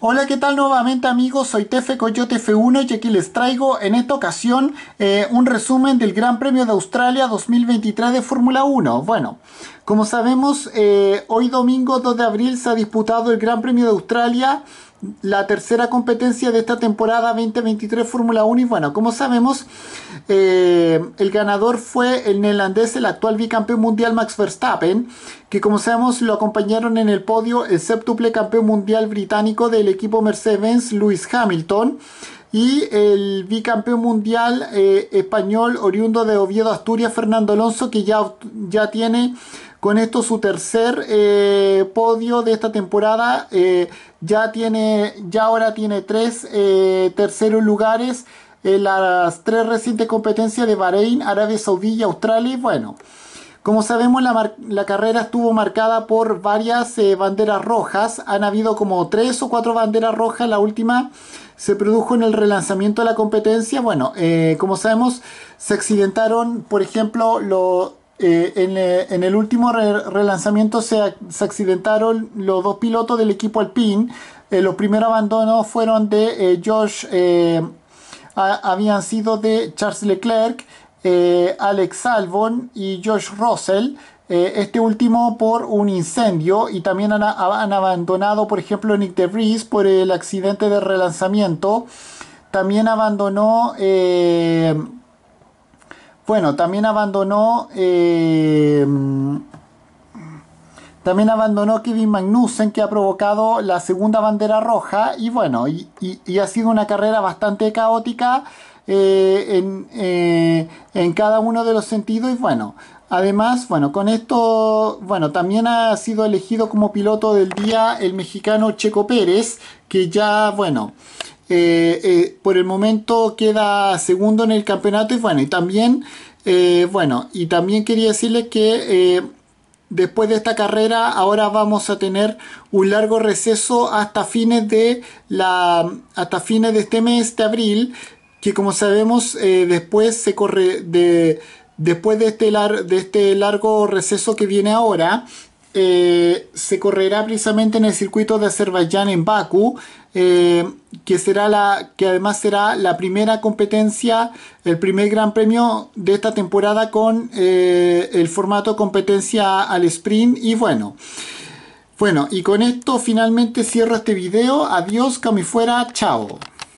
Hola, ¿qué tal nuevamente amigos? Soy Tefe Coyote F1 y aquí les traigo en esta ocasión eh, un resumen del Gran Premio de Australia 2023 de Fórmula 1. Bueno, como sabemos, eh, hoy domingo 2 de abril se ha disputado el Gran Premio de Australia la tercera competencia de esta temporada 2023 Fórmula 1 y bueno, como sabemos, eh, el ganador fue el neerlandés, el actual bicampeón mundial Max Verstappen, que como sabemos lo acompañaron en el podio el séptuple campeón mundial británico del equipo Mercedes-Benz Lewis Hamilton y el bicampeón mundial eh, español oriundo de Oviedo, Asturias, Fernando Alonso, que ya, ya tiene con esto su tercer eh, podio de esta temporada. Eh, ya, tiene, ya ahora tiene tres eh, terceros lugares en las tres recientes competencias de Bahrein, Arabia Saudí y Australia. Y bueno, como sabemos, la, carrera estuvo marcada por varias banderas rojas. Han habido como tres o cuatro banderas rojas. La última se produjo en el relanzamiento de la competencia. Bueno, como sabemos, se accidentaron, por ejemplo, los... Eh, eh, en, el último relanzamiento se, accidentaron los dos pilotos del equipo Alpine. Eh, los primeros abandonos fueron de Josh, habían sido de Charles Leclerc, Alex Albon y Josh Russell. este último por un incendio y también han, han abandonado, por ejemplo, Nick DeVries por el accidente de relanzamiento. También abandonó. Bueno, también abandonó eh, también abandonó Kevin Magnussen, que ha provocado la segunda bandera roja. Y bueno, y, ha sido una carrera bastante caótica eh, en, eh, en, cada uno de los sentidos. Y bueno, además, bueno, con esto, bueno, también ha sido elegido como piloto del día el mexicano Checo Pérez, que ya, bueno. Eh, eh, por el momento queda segundo en el campeonato y bueno, y también, eh, bueno, y también quería decirle que después de esta carrera ahora vamos a tener un largo receso hasta fines de la hasta fines de este mes de abril que como sabemos después se corre de después de este de este largo receso que viene ahora eh, se correrá precisamente en el circuito de Azerbaiyán en Baku, eh, que, será la, que además será la primera competencia, el primer gran premio de esta temporada con eh, el formato competencia al sprint y bueno. Bueno, y con esto finalmente cierro este video. Adiós, fuera chao.